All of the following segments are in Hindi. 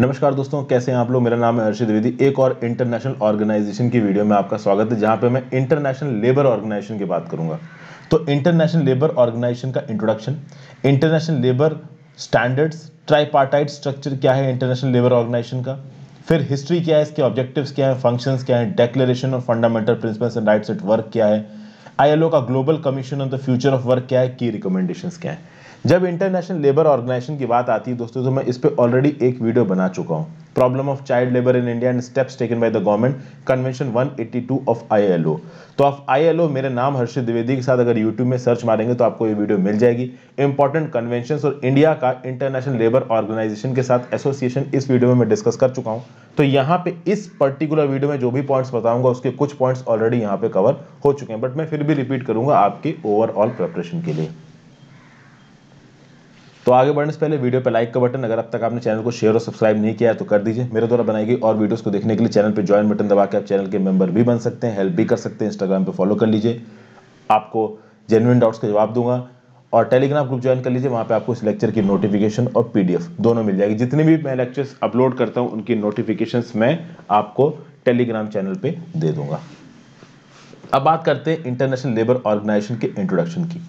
नमस्कार दोस्तों कैसे हैं आप लोग मेरा नाम है अर्षद द्विवेदी एक और इंटरनेशनल ऑर्गेनाइजेशन की वीडियो में आपका स्वागत है जहां पे मैं इंटरनेशनल लेबर ऑर्गेनाइजेशन की बात करूंगा तो इंटरनेशनल लेबर ऑर्गेनाइजेशन का introduction international labour standards tripartite structure क्या है इंटरनेशनल लेबर ऑर्गेनाइजेशन का फिर हिस्ट्री क्या है इसके ऑब्जेक्टिव क्या है फंक्शन क्या है declaration of fundamental principle and rights at work क्या है ओ का global commission on the future of work क्या है की रिकमेंडेशन क्या है जब इंटरनेशनल लेबर ऑर्गेनाइजेशन की बात आती है दोस्तों तो मैं इस पर ऑलरेडी एक वीडियो बना चुका हूँ problem of child labour in India and steps taken by the government convention 182 of ILO तो आप आईएलओ मेरे नाम हर्षित द्विवेदी के साथ अगर यूट्यूब में सर्च मारेंगे तो आपको ये वीडियो मिल जाएगी इंपॉर्टेंट कन्वेंशन और इंडिया का इंटरनेशनल लेबर ऑर्गेनाइजेशन के साथ एसोसिएशन इस वीडियो में मैं डिस्कस कर चुका हूँ तो यहाँ पे इस पर्टिकुलर वीडियो में जो भी पॉइंट्स बताऊंगा उसके कुछ पॉइंट्स ऑलरेडी यहाँ पे कवर हो चुके हैं बट मैं फिर भी रिपीट करूंगा आपकी ओवरऑल प्रिपरेशन के लिए तो आगे बढ़ने से पहले वीडियो पर लाइक का बटन अगर अब तक आपने चैनल को शेयर और सब्सक्राइब नहीं किया है तो कर दीजिए मेरे द्वारा बनाई गई और वीडियोस को देखने के लिए चैनल पर ज्वाइन बटन दबा के आप चैनल के मेंबर भी बन सकते हैं हेल्प भी कर सकते हैं इंस्टाग्राम पर फॉलो कर लीजिए आपको जेनुइन डाउट्स का जवाब दूंगा और टेलीग्राम ग्रुप ज्वाइन कर लीजिए वहाँ पर आपको इस लेक्चर की नोटिफिकेशन और पी दोनों मिल जाएगी जितनी भी मैं लेक्चर्स अपलोड करता हूँ उनकी नोटिफिकेशन मैं आपको टेलीग्राम चैनल पर दे दूंगा अब बात करते हैं इंटरनेशनल लेबर ऑर्गेनाइजेशन के इंट्रोडक्शन की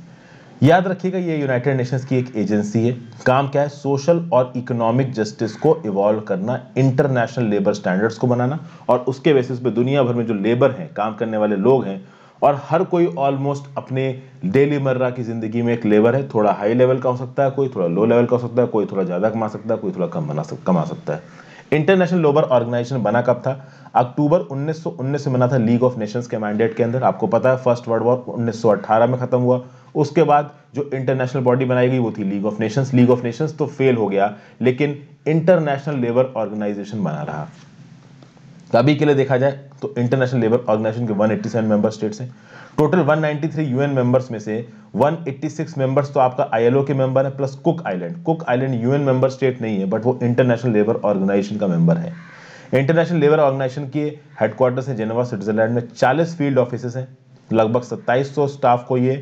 याद रखिएगा ये यूनाइटेड नेशंस की एक एजेंसी है काम क्या है सोशल और इकोनॉमिक जस्टिस को इवॉल्व करना इंटरनेशनल लेबर स्टैंडर्ड्स को बनाना और उसके बेसिस पे दुनिया भर में जो लेबर हैं काम करने वाले लोग हैं और हर कोई ऑलमोस्ट अपने डेली मर्रा की ज़िंदगी में एक लेबर है थोड़ा हाई लेवल का हो सकता है कोई थोड़ा लो लेवल का हो सकता है कोई थोड़ा ज़्यादा कमा सकता है कोई थोड़ा कम बना सक, कमा सकता है इंटरनेशनल लेबर ऑर्गेनाइजेशन बना कब था अक्टूबर 1919 में बना था लीग ऑफ नेशंस के मैंडेट के अंदर आपको पता है फर्स्ट वर्ल्ड वॉर 1918 में खत्म हुआ उसके बाद जो इंटरनेशनल बॉडी बनाई गई वो थी League of Nations League of Nations तो फेल हो गया लेकिन इंटरनेशनल लेबर ऑर्गेनाइजेशन बना रहा तो अभी के लिए देखा जाए तो इंटरनेशनल लेबर ऑर्गेनाइजेशन के 187 मेंबर स्टेट्स हैं टोटल 193 यूएन मेंबर्स में से 186 मेंबर्स तो आपका आईएलओ के मेंबर है plus Cook Island Cook Island UN member state नहीं है बट वो इंटरनेशनल लेबर ऑर्गेनाइजेशन का मेंबर है इंटरनेशनल लेबर ऑर्गेनाइजेशन के हेडक्वार्टर्स हैं जेनेवा स्विट्जरलैंड में चालीस फील्ड ऑफिस हैं लगभग 2700 स्टाफ को ये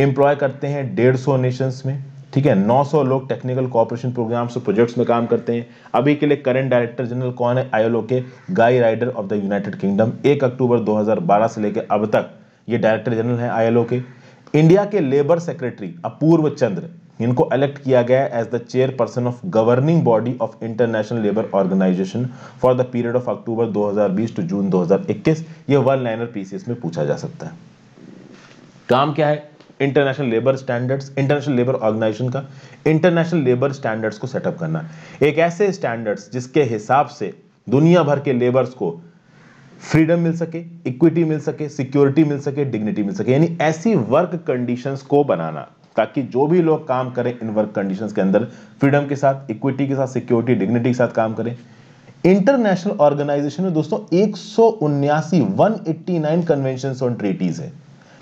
एम्प्लॉय करते हैं डेढ़ सौ नेशंस में ठीक है 900 लोग टेक्निकल कॉपरेशन प्रोग्राम्स और प्रोजेक्ट्स में काम करते हैं अभी के लिए करंट डायरेक्टर जनरल कौन है आईएलओ के Guy Ryder of the United Kingdom एक अक्टूबर 2012 से लेकर अब तक ये डायरेक्टर जनरल है आईएलओ के इंडिया के लेबर सेक्रेटरी अपूर्व चंद्र इनको इलेक्ट किया गया as the chairperson of governing body of International labour Organization for the period of October 2020 to June 2021 ये वन लाइनर पीसीएस में पूछा जा सकता है काम क्या है international labour standards International labour organisation का इंटरनेशनल लेबर स्टैंडर्ड्स को सेटअप करना एक ऐसे स्टैंडर्ड्स जिसके हिसाब से दुनिया भर के लेबर्स को फ्रीडम मिल सके इक्विटी मिल सके सिक्योरिटी मिल सके डिग्निटी मिल सके यानी ऐसी वर्क कंडीशंस को बनाना ताकि जो भी लोग काम करें इन वर्क कंडीशंस के अंदर फ्रीडम के साथ इक्विटी के साथ सिक्योरिटी डिग्निटी के साथ काम करें इंटरनेशनल ऑर्गेनाइजेशन में दोस्तों एक सौ उन्यासी one eighty nine convention on treaties है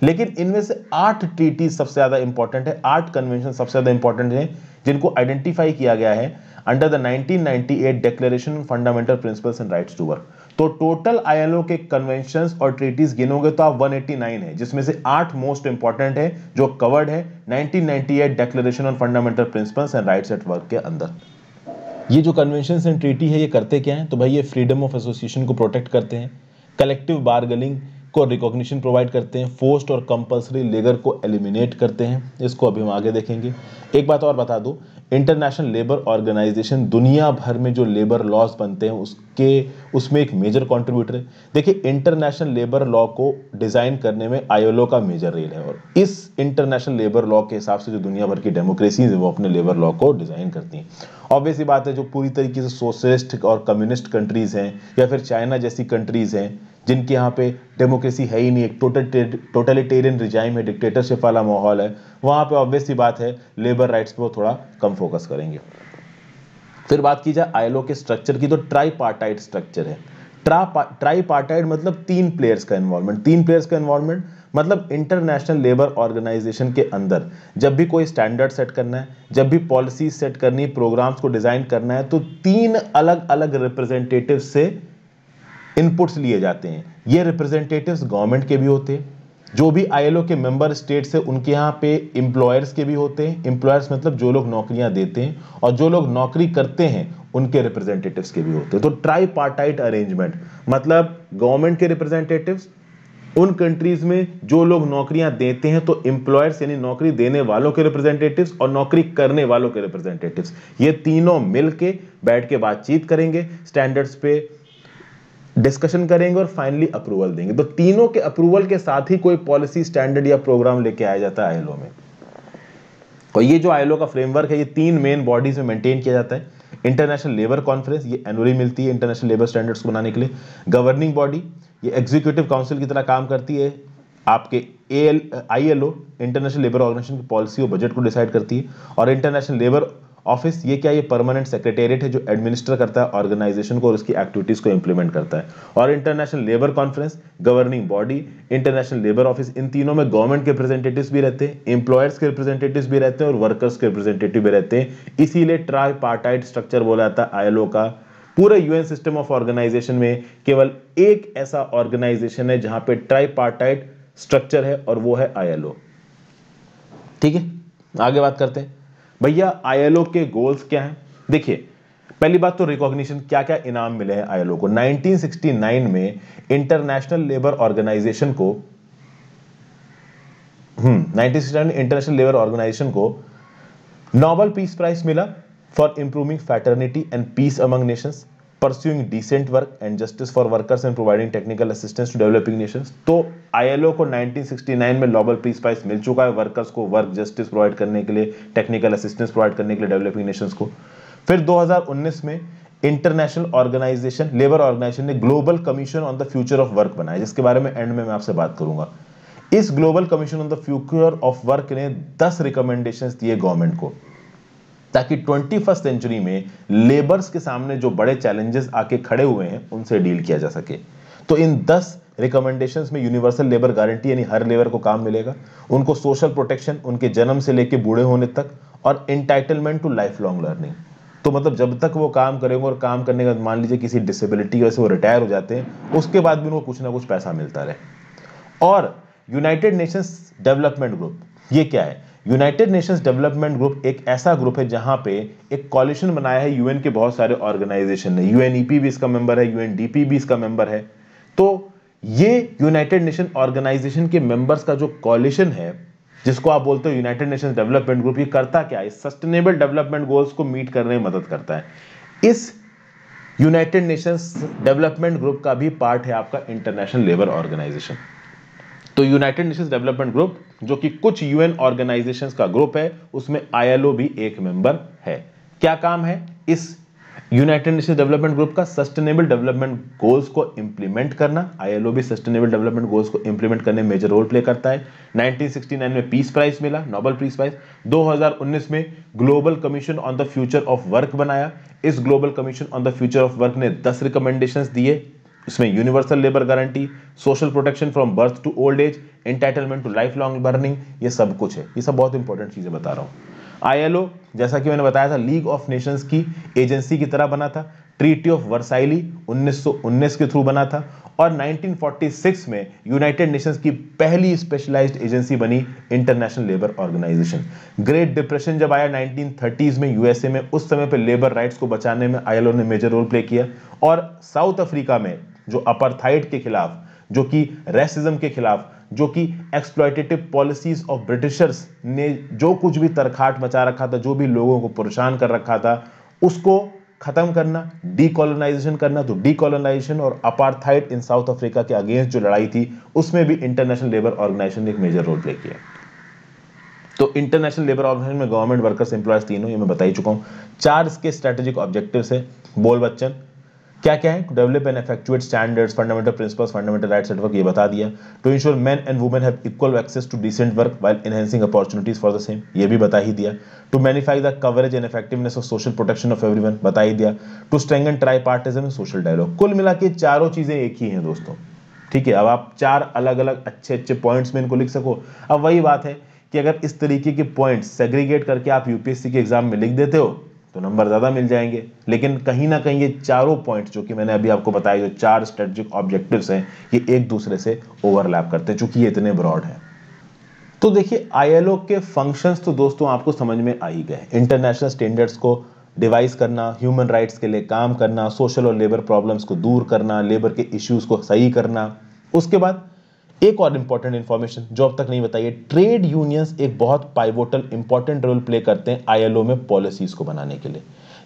लेकिन इनमें से आठ ट्रीटी सबसे ज़्यादा इंपॉर्टेंट है आठ कन्वेंशन सबसे ज़्यादा इंपॉर्टेंट है जिनको आइडेंटिफाई किया गया है under the 1998 ninety declaration fundamental principles and rights to work तो टोटल आईएलओ के कन्वेंशन और ट्रीटीज गिनोगे तो आप 189 है जिसमें से आठ मोस्ट इंपॉर्टेंट है जो कवर्ड है 1998 declaration on fundamental principles and rights at work के अंदर ये जो कन्वेंशन एंड ट्रीटी है ये करते क्या है तो भाई ये फ्रीडम ऑफ एसोसिएशन को प्रोटेक्ट करते हैं कलेक्टिव बार्गनिंग को रिकॉग्निशन प्रोवाइड करते हैं फोर्स्ड और कंपलसरी लेबर को एलिमिनेट करते हैं इसको अभी हम आगे देखेंगे एक बात और बता दूँ इंटरनेशनल लेबर ऑर्गेनाइजेशन दुनिया भर में जो लेबर लॉज बनते हैं उसके उसमें एक मेजर कंट्रीब्यूटर है देखिए इंटरनेशनल लेबर लॉ को डिज़ाइन करने में आयोलो का मेजर रेल है और इस इंटरनेशनल लेबर लॉ के हिसाब से जो दुनिया भर की डेमोक्रेसीज है वो अपने लेबर लॉ को डिज़ाइन करती हैं ऑब्वियसली बात है जो पूरी तरीके से सोशलिस्ट और कम्युनिस्ट कंट्रीज़ हैं या फिर चाइना जैसी कंट्रीज़ हैं जिनके यहाँ पे डेमोक्रेसी है ही नहीं एक टोटल टोटलिटेरियन रिजाइम है डिक्टेटरशिप वाला माहौल है वहाँ पे ऑब्वियस सी बात है लेबर राइट्स पर थोड़ा कम फोकस करेंगे फिर बात की जाए आईलो के स्ट्रक्चर की तो ट्राईपार्टाइट स्ट्रक्चर है ट्राईपार्टाइट मतलब तीन प्लेयर्स का इन्वॉल्वमेंट तीन प्लेयर्स का इन्वॉल्वमेंट मतलब इंटरनेशनल लेबर ऑर्गेनाइजेशन के अंदर जब भी कोई स्टैंडर्ड सेट करना है जब भी पॉलिसी सेट करनी प्रोग्राम्स को डिजाइन करना है तो तीन अलग अलग रिप्रेजेंटेटिव से इनपुट्स लिए जाते हैं ये रिप्रेजेंटेटिव्स गवर्नमेंट के भी होते हैं जो भी आईएलओ के मेंबर स्टेट से उनके यहाँ पे इम्प्लॉयर्स के भी होते हैं इम्प्लॉयर्स मतलब जो लोग नौकरियां देते हैं और जो लोग नौकरी करते हैं उनके रिप्रेजेंटेटिव्स के भी होते हैं तो ट्राई अरेंजमेंट मतलब गवर्नमेंट के रिप्रेजेंटेटिव्स उन कंट्रीज में जो लोग नौकरियां देते हैं तो इंप्लॉयर्स यानी नौकरी देने वालों के रिप्रेजेंटेटिव्स और नौकरी करने वालों के रिप्रेजेंटेटिव्स ये तीनों मिलके बैठ के बातचीत करेंगे स्टैंडर्ड्स पे डिस्कशन करेंगे और फाइनली अप्रूवल देंगे तो तीनों के अप्रूवल के साथ ही कोई पॉलिसी स्टैंडर्ड या प्रोग्राम लेके आया जाता है आईएलओ में और ये जो आईएलओ का फ्रेमवर्क है ये तीन मेन बॉडीज में मेंटेन किया जाता है इंटरनेशनल लेबर कॉन्फ्रेंस ये एनुअली मिलती है इंटरनेशनल लेबर स्टैंडर्ड्स को बनाने के लिए गवर्निंग बॉडी ये एग्जीक्यूटिव काउंसिल की तरह काम करती है आपके A L I L O international labour organisation की पॉलिसी और बजट को डिसाइड करती है और इंटरनेशनल लेबर ऑफिस ये क्या ये परमानेंट सेक्रेटेरिएट है जो एडमिनिस्टर करता है ऑर्गेनाइजेशन को और उसकी एक्टिविटीज़ को इंप्लीमेंट करता है और international labour conference governing body international labour office इन तीनों में गवर्नमेंट के रिप्रेजेंटेटिव भी रहते हैं इंप्लॉयर्स के रिप्रेजेंटेटिव भी रहते हैं और वर्कर्स के रिप्रेजेंटेटिव भी रहते हैं इसीलिए ट्राई पार्टाइट स्ट्रक्चर बोला जाता है आईएलओ का पूरे यूएन सिस्टम ऑफ ऑर्गेनाइजेशन में केवल एक ऐसा ऑर्गेनाइजेशन है जहां पर ट्राई पार्टाइट स्ट्रक्चर है और वो है आईएलओ ठीक है आगे बात करते हैं भैया आईएलओ के गोल्स क्या हैं देखिए पहली बात तो रिकॉग्निशन क्या क्या इनाम मिले हैं आईएलओ को 1969 में इंटरनेशनल लेबर ऑर्गेनाइजेशन को हम्म 1969 इंटरनेशनल लेबर ऑर्गेनाइजेशन को नोबल पीस प्राइज मिला for improving fraternity and peace among nations pursuing decent work and justice for workers and providing technical assistance to developing nations तो आईएलओ को 1969 में नोबल पीस प्राइज मिल चुका है वर्कर्स को वर्क जस्टिस प्रोवाइड करने के लिए टेक्निकल असिस्टेंस प्रोवाइड करने के लिए डेवलपिंग नेशंस को फिर 2019 में इंटरनेशनल ऑर्गेनाइजेशन लेबर ऑर्गेनाइजेशन ने global commission on the future of work बनाया जिसके बारे में एंड में मैं आपसे बात करूंगा इस global commission on the future of work ने 10 रिकमेंडेशन दिए गवर्नमेंट को ताकि ट्वेंटी फर्स्ट सेंचुरी में लेबर्स के सामने जो बड़े चैलेंजेस आके खड़े हुए हैं उनसे डील किया जा सके तो इन दस रिकमेंडेशन में यूनिवर्सल लेबर गारंटी यानी हर लेबर को काम मिलेगा उनको सोशल प्रोटेक्शन उनके जन्म से लेके बूढ़े होने तक और entitlement to lifelong learning तो मतलब जब तक वो काम करेंगे और काम करने का मान लीजिए किसी डिसेबिलिटी वजह से वो रिटायर हो जाते हैं उसके बाद भी उनको कुछ ना कुछ पैसा मिलता रहे और यूनाइटेड नेशंस डेवलपमेंट ग्रुप ये क्या है यूनाइटेड नेशंस डेवलपमेंट ग्रुप एक ऐसा ग्रुप है जहां पे एक कॉलिशन बनाया है यूएन के बहुत सारे ऑर्गेनाइजेशन ने यूएनईपी भी इसका मेंबर है यूएनडीपी भी इसका मेंबर है तो ये यूनाइटेड नेशन ऑर्गेनाइजेशन के मेंबर्स का जो कॉलिशन है जिसको आप बोलते हो यूनाइटेड नेशन डेवलपमेंट ग्रुप ये करता क्या है सस्टेनेबल डेवलपमेंट गोल्स को मीट करने में मदद करता है इस यूनाइटेड नेशंस डेवलपमेंट ग्रुप का भी पार्ट है आपका इंटरनेशनल लेबर ऑर्गेनाइजेशन तो यूनाइटेड नेशंस डेवलपमेंट ग्रुप जो कि कुछ यूएन ऑर्गेनाइजेशंस का ग्रुप है उसमें आईएलओ भी एक मेंबर है क्या काम है इस यूनाइटेड नेशन डेवलपमेंट ग्रुप का सस्टेनेबल डेवलपमेंट गोल्स को इंप्लीमेंट करना आईएलओ भी सस्टेनेबल डेवलपमेंट गोल्स को इंप्लीमेंट करने में मेजर रोल प्ले करता है 1969 में पीस प्राइज मिला नोबल पीस प्राइज 2019 में global commission on the future of work बनाया इस global commission on the future of work ने दस रिकमेंडेशन दिए इसमें universal labour guarantee social protection from birth to old as entitlement to lifelong burning ये सब कुछ है ये सब बहुत इंपॉर्टेंट चीज़ें बता रहा हूँ आईएलओ जैसा कि मैंने बताया था लीग ऑफ नेशंस की एजेंसी की तरह बना था ट्रीटी ऑफ वर्साइली 1919 के थ्रू बना था और 1946 में यूनाइटेड नेशंस की पहली स्पेशलाइज्ड एजेंसी बनी international labour organisation great depression जब आया 1930s में यूएसए में उस समय पर लेबर राइट्स को बचाने में आईएलओ ने मेजर रोल प्ले किया और साउथ अफ्रीका में जो अपरथाइड के खिलाफ जो कि रेसिज्म के खिलाफ जो कि एक्सप्लॉयटेटिव पॉलिसीज ऑफ ब्रिटिशर्स ने जो कुछ भी तरखाट मचा रखा था जो भी लोगों को परेशान कर रखा था उसको खत्म करना डीकोलोनाइजेशन करना तो डीकोलोनाइजेशन और अपार्थाइड इन साउथ अफ्रीका के अगेंस्ट जो लड़ाई थी उसमें भी इंटरनेशनल लेबर ऑर्गेनाइजेशन ने एक मेजर रोल प्ले किया तो इंटरनेशनल लेबर ऑर्गेनाइजेशन में गवर्नमेंट वर्कर्स एम्प्लॉयज तीनों ये मैं बताई चुका हूँ चार इसके स्ट्रेटेजिक ऑब्जेक्टिव है बोल बच्चन क्या क्या है to develop and effectuate standards fundamental principles fundamental rights network ये बता दिया to ensure man and women have equal access to decent work while enhancing opportunities for the same ये भी बता ही दिया to magnify the coverage and effectiveness of social protection of every बता ही दिया to strength strengthen tripartism social dialogue कुल मिला के चारों चीजें एक ही हैं दोस्तों ठीक है अब आप चार अलग अलग अच्छे अच्छे पॉइंट्स में इनको लिख सको अब वही बात है कि अगर इस तरीके के पॉइंट्स सेग्रीगेट करके आप यूपीएससी के एग्जाम में लिख देते हो तो नंबर ज़्यादा मिल जाएंगे लेकिन कहीं ना कहीं ये चारों पॉइंट जो कि मैंने अभी आपको बताया जो चार स्ट्रेटजिक ऑब्जेक्टिव्स हैं ये एक दूसरे से ओवरलैप करते हैं चूंकि ये इतने ब्रॉड हैं तो देखिए आईएलओ के फंक्शंस तो दोस्तों आपको समझ में आ ही गए इंटरनेशनल स्टैंडर्ड्स को डिवाइस करना ह्यूमन राइट्स के लिए काम करना सोशल और लेबर प्रॉब्लम्स को दूर करना लेबर के इश्यूज को सही करना उसके बाद एक और इंपॉर्टेंट इंफॉर्मेशन जो अब तक नहीं बताइए ट्रेड यूनियंस एक बहुत पाइवोटल इंपॉर्टेंट रोल प्ले करते हैं आईएलओ में पॉलिसीज को बनाने के लिए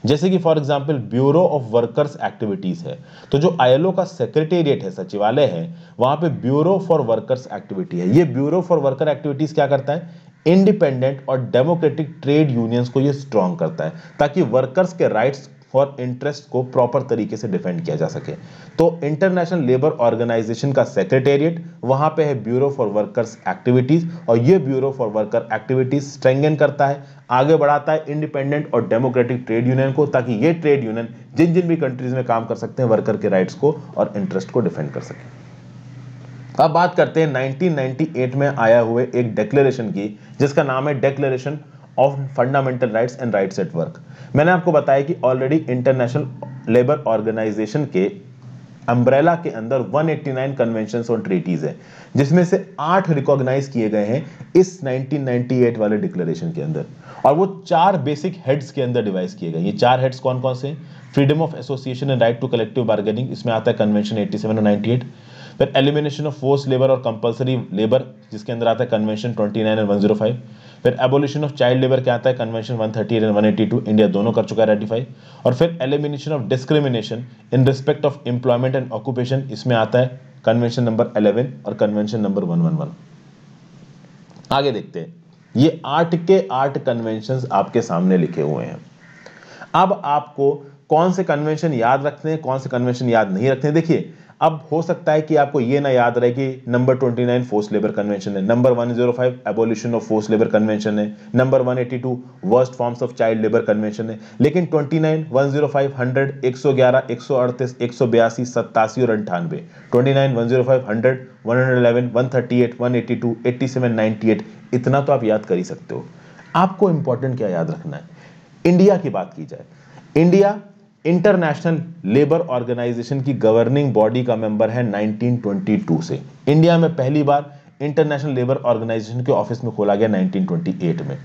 जैसे कि for example bureau of workers activities है तो जो आईएलओ का सेक्रेटेरिएट है सचिवालय है वहां पे ब्यूरो फॉर वर्कर्स एक्टिविटी है ये ब्यूरो फॉर वर्कर एक्टिविटीज क्या करता है इंडिपेंडेंट और डेमोक्रेटिक ट्रेड यूनियंस को ये स्ट्रॉन्ग करता है ताकि वर्कर्स के राइट्स और इंटरेस्ट को प्रॉपर तरीके से डिफेंड किया जा सके तो इंटरनेशनल लेबर ऑर्गेनाइजेशन का सेक्रेटेरिएट वहां पे है ब्यूरो फॉर वर्कर्स एक्टिविटीज और ये bureau for worker activities strengthen करता है आगे बढ़ाता है इंडिपेंडेंट और डेमोक्रेटिक ट्रेड यूनियन को ताकि ये ट्रेड यूनियन जिन जिन भी कंट्रीज में काम कर सकते हैं वर्कर के राइट्स को और इंटरेस्ट को डिफेंड कर सके अब बात करते हैं 1998 में आया हुए एक डेक्लेरेशन की जिसका नाम है declaration of fundamental rights and rights at work मैंने आपको बताया कि ऑलरेडी इंटरनेशनल लेबर ऑर्गेनाइजेशन के अम्ब्रेला के अंदर 189 एट्टी नाइन कन्वेंशन और ट्रीटीज है जिसमें से आठ रिकॉग्नाइज किए गए हैं इस 1998 वाले डिक्लेरेशन के अंदर और वो चार बेसिक हेड्स के अंदर डिवाइस किए गए ये चार हेड्स कौन कौन से freedom of association and right to collective bargaining इसमें आता है कन्वेंशन 87 और 98 फिर एलिमिनेशन ऑफ फोर्स लेबर और कंपलसरी लेबर जिसके अंदर आता है कन्वेंशन 29 एंड 105 फिर एबोल्यूशन ऑफ चाइल्ड लेबर क्या आता है कन्वेंशन 138 एंड 182 इंडिया दोनों कर चुका है रेटिफाई और फिर elimination of discrimination in respect of employment and occupation इसमें आता है कन्वेंशन नंबर 11 और कन्वेंशन नंबर वन आगे देखते हैं ये आठ के आठ कन्वेंशन आपके सामने लिखे हुए हैं अब आपको कौन से कन्वेंशन याद रखते हैं कौन से कन्वेंशन याद नहीं रखते हैं देखिए अब हो सकता है कि आपको यह ना याद रहे कि नंबर 29 फोर्स लेबर कन्वेंशन है number 105 abolition of force labour convention है number 182 worst forms of child labour convention है लेकिन 29, 105, 100, 111, 138, 182, सत्तासी और अंठानवे 29, 105, 100, 111, 138, 182, 87, 98 इतना तो आप याद कर ही सकते हो आपको इंपॉर्टेंट क्या याद रखना है इंडिया की बात की जाए इंडिया इंटरनेशनल लेबर ऑर्गेनाइजेशन की गवर्निंग बॉडी का मेंबर है 1922 से इंडिया में पहली बार इंटरनेशनल लेबर ऑर्गेनाइजेशन के ऑफिस में खोला गया 1928 में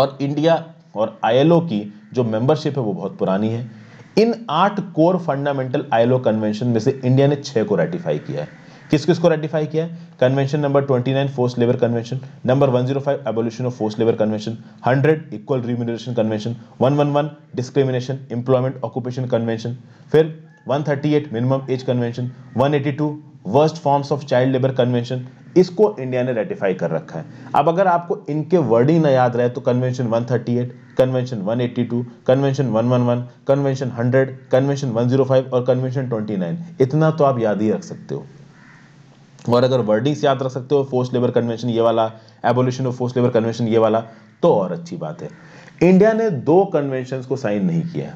और इंडिया और आईएलओ की जो मेंबरशिप है वो बहुत पुरानी है इन आठ कोर फंडामेंटल आईएलओ कन्वेंशन में से इंडिया ने छह को रेटिफाई किया है किस किस को रेटिफाई किया है convention number nine force labour convention number five abolition of force labour convention hundred equal remuneration convention one discrimination employment occupation convention फिर eight minimum age convention two worst forms of child labour convention इसको इंडिया ने रेटिफाई कर रखा है अब अगर आपको इनके वर्डिंग ना याद रहे तो convention 138, convention 182, convention 111, convention 100, convention 105 और कन्वेंशन 29 इतना तो आप याद ही रख सकते हो और अगर वर्डिंग्स याद रख सकते हो फोर्स लेबर कन्वेंशन ये वाला abolition of force labour convention ये वाला तो और अच्छी बात है इंडिया ने दो कन्वेंशन को साइन नहीं किया है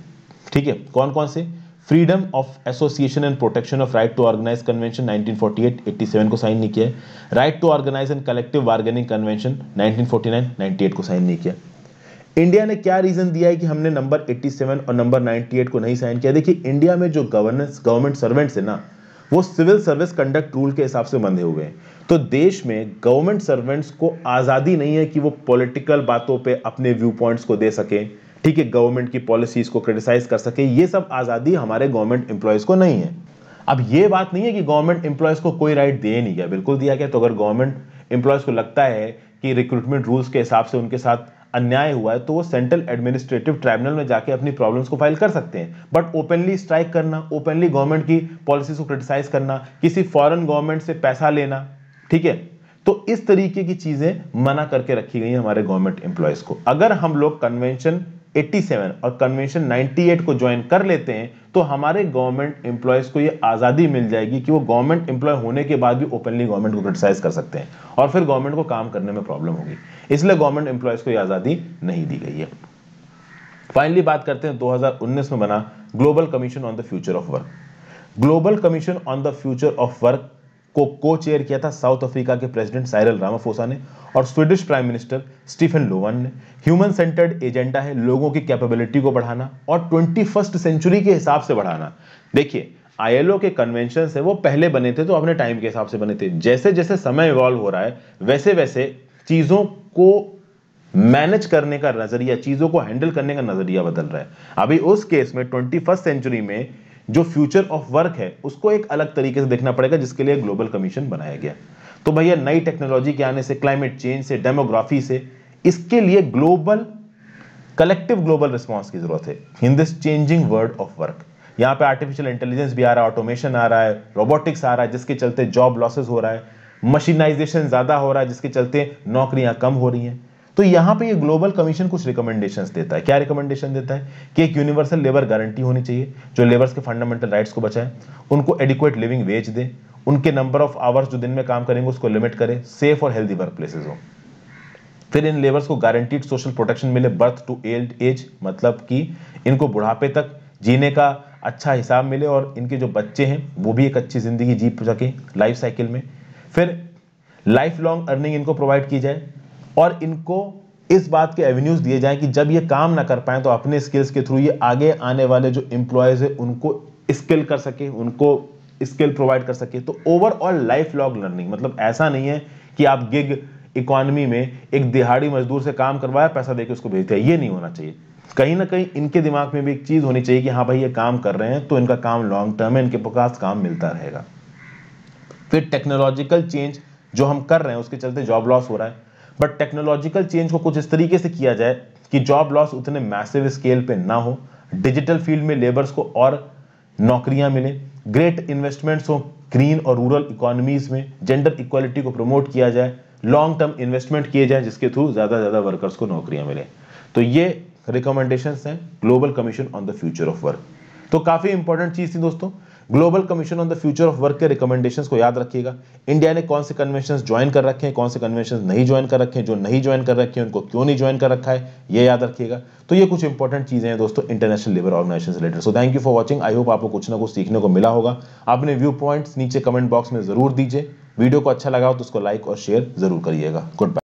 ठीक है कौन कौन से freedom of association and protection of right to organise convention 1948 87 को साइन नहीं किया है right to organise and collective bargaining convention 1949 98 को साइन नहीं किया इंडिया ने क्या रीजन दिया है कि हमने नंबर 87 और नंबर 98 को नहीं साइन किया देखिए इंडिया में जो गवर्नेंस गवर्नमेंट सर्वेंट्स है ना वो सिविल सर्विस कंडक्ट रूल के हिसाब से बंधे हुए हैं तो देश में गवर्नमेंट सर्वेंट्स को आज़ादी नहीं है कि वो पॉलिटिकल बातों पे अपने व्यू पॉइंट्स को दे सके ठीक है गवर्नमेंट की पॉलिसीज को क्रिटिसाइज कर सके ये सब आज़ादी हमारे गवर्नमेंट एम्प्लॉयज़ को नहीं है अब ये बात नहीं है कि गवर्नमेंट एम्प्लॉयज़ को कोई राइट दिए नहीं गया बिल्कुल दिया गया तो अगर गवर्नमेंट एम्प्लॉयज़ को लगता है कि रिक्रूटमेंट रूल्स के हिसाब से उनके साथ अन्याय हुआ है तो वो सेंट्रल एडमिनिस्ट्रेटिव ट्राइब्यूनल में जाके अपनी प्रॉब्लम्स को फाइल कर सकते हैं बट ओपनली स्ट्राइक करना ओपनली गवर्नमेंट की पॉलिसीज को क्रिटिसाइज करना किसी फॉरेन गवर्नमेंट से पैसा लेना ठीक है तो इस तरीके की चीजें मना करके रखी गई हैं हमारे गवर्नमेंट एम्प्लॉयज को अगर हम लोग कन्वेंशन 87 और कन्वेंशन 98 को ज्वाइन कर लेते हैं तो हमारे गवर्नमेंट एम्प्लॉयज़ को ये आज़ादी मिल जाएगी कि वो गवर्नमेंट एम्प्लॉय होने के बाद भी ओपनली गवर्नमेंट को क्रिटिसाइज कर सकते हैं और फिर गवर्नमेंट को काम करने में प्रॉब्लम होगी इसलिए गवर्नमेंट एम्प्लॉयज़ को यह आज़ादी नहीं दी गई है फाइनली बात करते हैं दो में बना global commission on the future of work global commission on the future of work को को चेयर किया था साउथ अफ्रीका के प्रेसिडेंट साइरल रामाफोसा ने और Swedish prime minister Stefan Lofven ने ह्यूमन सेंटर्ड एजेंडा है लोगों की कैपेबिलिटी को बढ़ाना और ट्वेंटी फर्स्ट सेंचुरी के हिसाब से बढ़ाना देखिए आईएलओ के कन्वेंशन है वो पहले बने थे तो अपने टाइम के हिसाब से बने थे जैसे जैसे समय इवॉल्व हो रहा है वैसे वैसे चीज़ों को मैनेज करने का नजरिया चीज़ों को हैंडल करने का नजरिया बदल रहा है अभी उस केस में ट्वेंटी सेंचुरी में जो फ्यूचर ऑफ वर्क है उसको एक अलग तरीके से देखना पड़ेगा जिसके लिए ग्लोबल कमीशन बनाया गया तो भैया नई टेक्नोलॉजी के आने से क्लाइमेट चेंज से डेमोग्राफी से इसके लिए ग्लोबल कलेक्टिव ग्लोबल रिस्पॉन्स की जरूरत है in this changing world of work यहाँ पे आर्टिफिशियल इंटेलिजेंस भी आ रहा है ऑटोमेशन आ रहा है रोबोटिक्स आ रहा है जिसके चलते जॉब लॉसेस हो रहा है मशीनाइजेशन ज़्यादा हो रहा है जिसके चलते नौकरियां कम हो रही हैं तो यहाँ पे ये ग्लोबल कमीशन कुछ रिकमेंडेशंस देता है क्या रिकमेंडेशन देता है कि एक यूनिवर्सल लेबर गारंटी होनी चाहिए जो लेबर्स के फंडामेंटल राइट्स को बचाए उनको एडिक्वेट लिविंग वेज दे उनके नंबर ऑफ आवर्स जो दिन में काम करेंगे उसको लिमिट करें सेफ और हेल्दी वर्क प्लेसेज हो फिर इन लेबर्स को गारंटीड सोशल प्रोटेक्शन मिले बर्थ टू एल्ड एज मतलब कि इनको बुढ़ापे तक जीने का अच्छा हिसाब मिले और इनके जो बच्चे हैं वो भी एक अच्छी ज़िंदगी जी सकें लाइफ साइकिल में फिर लाइफ लॉन्ग अर्निंग इनको प्रोवाइड की जाए और इनको इस बात के एवेन्यूज़ दिए जाएं कि जब ये काम ना कर पाए तो अपने स्किल्स के थ्रू ये आगे आने वाले जो एम्प्लॉयज़ है उनको स्किल कर सके उनको स्किल प्रोवाइड कर सके तो ओवरऑल लाइफ लॉन्ग लर्निंग मतलब ऐसा नहीं है कि आप गिग इकोनॉमी में एक दिहाड़ी मजदूर से काम करवाया पैसा देकर उसको भेजते हैं ये नहीं होना चाहिए कहीं ना कहीं इनके दिमाग में भी एक चीज़ होनी चाहिए कि हाँ भाई ये काम कर रहे हैं तो इनका काम लॉन्ग टर्म है इनके पास काम मिलता रहेगा फिर टेक्नोलॉजिकल चेंज जो हम कर रहे हैं उसके चलते जॉब लॉस हो रहा है बट टेक्नोलॉजिकल चेंज को कुछ इस तरीके से किया जाए कि जॉब लॉस उतने मैसिव स्केल पे ना हो डिजिटल फील्ड में लेबर्स को और नौकरियां मिले ग्रेट इन्वेस्टमेंट्स हो ग्रीन और रूरल इकोनॉमीज में जेंडर इक्वालिटी को प्रमोट किया जाए लॉन्ग टर्म इन्वेस्टमेंट किए जाए जिसके थ्रू ज़्यादा ज़्यादा वर्कर्स को नौकरियां मिले तो ये रिकमेंडेशन हैं global commission on the future of work तो काफ़ी इंपॉर्टेंट चीज़ थी दोस्तों global commission on the future of work के रिकमेंडेशन को याद रखिएगा इंडिया ने कौन से कन्वेंशन ज्वाइन कर रखे हैं कौन से कन्वेंशन नहीं ज्वाइन कर रखे हैं जो नहीं ज्वाइन कर रखे हैं उनको क्यों नहीं ज्वाइन कर रखा है ये याद रखिएगा तो ये कुछ इंपॉर्टेंट चीजें हैं दोस्तों इंटरनेशनल लेबर ऑर्गेनाइजेशन से related so thank you for watching I hope आपको कुछ ना कुछ सीखने को मिला होगा अपने व्यू पॉइंट्स नीचे कमेंट बॉक्स में जरूर दीजिए वीडियो को अच्छा लगा हो तो उसको लाइक और शेयर जरूर करिएगा गुड बाय